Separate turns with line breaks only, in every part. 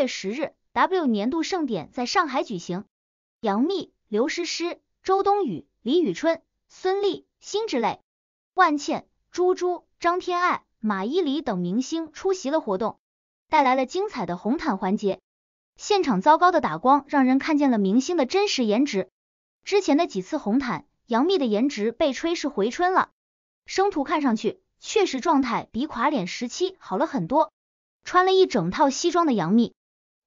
月十日，W 年度盛典在上海举行，杨幂、刘诗诗、周冬雨、李宇春、孙俪、辛芷蕾、万茜、朱珠、张天爱、马伊琍等明星出席了活动，带来了精彩的红毯环节。现场糟糕的打光让人看见了明星的真实颜值。之前的几次红毯，杨幂的颜值被吹是回春了，生图看上去确实状态比垮脸时期好了很多。穿了一整套西装的杨幂。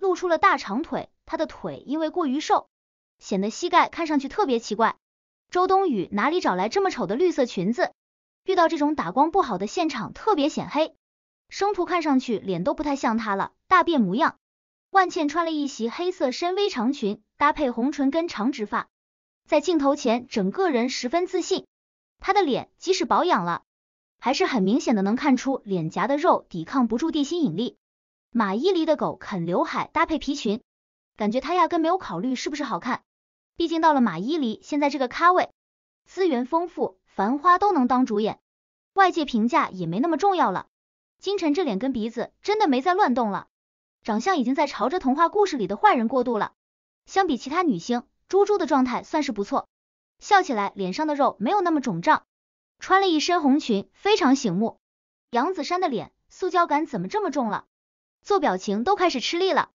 露出了大长腿，她的腿因为过于瘦，显得膝盖看上去特别奇怪。周冬雨哪里找来这么丑的绿色裙子？遇到这种打光不好的现场特别显黑，生图看上去脸都不太像她了，大变模样。万茜穿了一袭黑色深 V 长裙，搭配红唇跟长直发，在镜头前整个人十分自信。她的脸即使保养了，还是很明显的能看出脸颊的肉抵抗不住地心引力。马伊琍的狗啃刘海搭配皮裙，感觉她压根没有考虑是不是好看。毕竟到了马伊琍现在这个咖位，资源丰富，繁花都能当主演，外界评价也没那么重要了。金晨这脸跟鼻子真的没再乱动了，长相已经在朝着童话故事里的坏人过渡了。相比其他女星，猪猪的状态算是不错，笑起来脸上的肉没有那么肿胀。穿了一身红裙非常醒目。杨子姗的脸，塑胶感怎么这么重了？做表情都开始吃力了。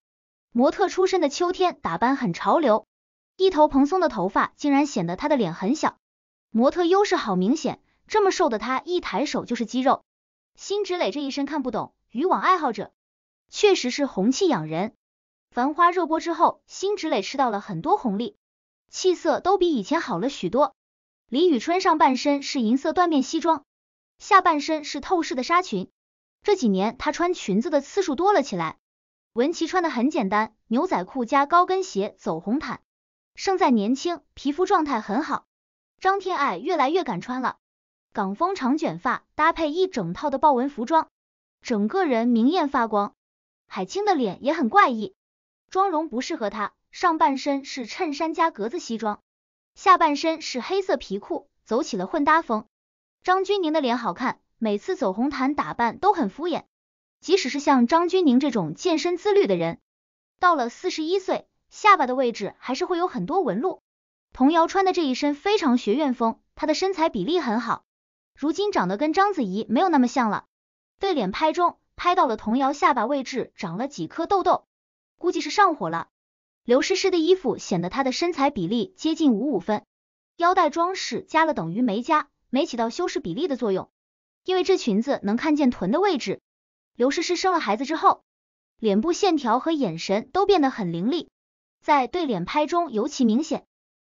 模特出身的秋天打扮很潮流，一头蓬松的头发竟然显得她的脸很小，模特优势好明显。这么瘦的她一抬手就是肌肉。辛芷蕾这一身看不懂，渔网爱好者。确实是红气养人。繁花热播之后，辛芷蕾吃到了很多红利，气色都比以前好了许多。李宇春上半身是银色缎面西装，下半身是透视的纱裙。这几年她穿裙子的次数多了起来，文琪穿的很简单，牛仔裤加高跟鞋走红毯，胜在年轻，皮肤状态很好。张天爱越来越敢穿了，港风长卷发搭配一整套的豹纹服装，整个人明艳发光。海清的脸也很怪异，妆容不适合她，上半身是衬衫加格子西装，下半身是黑色皮裤，走起了混搭风。张钧宁的脸好看。每次走红毯打扮都很敷衍，即使是像张钧甯这种健身自律的人，到了四十一岁，下巴的位置还是会有很多纹路。童瑶穿的这一身非常学院风，她的身材比例很好，如今长得跟章子怡没有那么像了。对脸拍中，拍到了童瑶下巴位置长了几颗痘痘，估计是上火了。刘诗诗的衣服显得她的身材比例接近五五分，腰带装饰加了等于没加，没起到修饰比例的作用。因为这裙子能看见臀的位置，刘诗诗生了孩子之后，脸部线条和眼神都变得很凌厉，在对脸拍中尤其明显。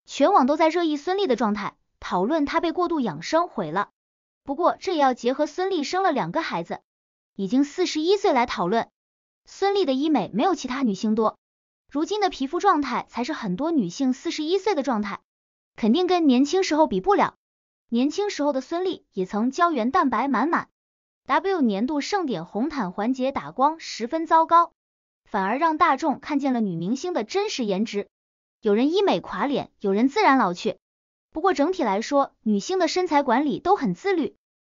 全网都在热议孙俪的状态，讨论她被过度养生毁了。不过这也要结合孙俪生了两个孩子，已经四十一岁来讨论。孙俪的医美没有其他女星多，如今的皮肤状态才是很多女性四十一岁的状态，肯定跟年轻时候比不了。年轻时候的孙俪也曾胶原蛋白满满，W 年度盛典红毯环节打光十分糟糕，反而让大众看见了女明星的真实颜值。有人医美垮脸，有人自然老去。不过整体来说，女星的身材管理都很自律。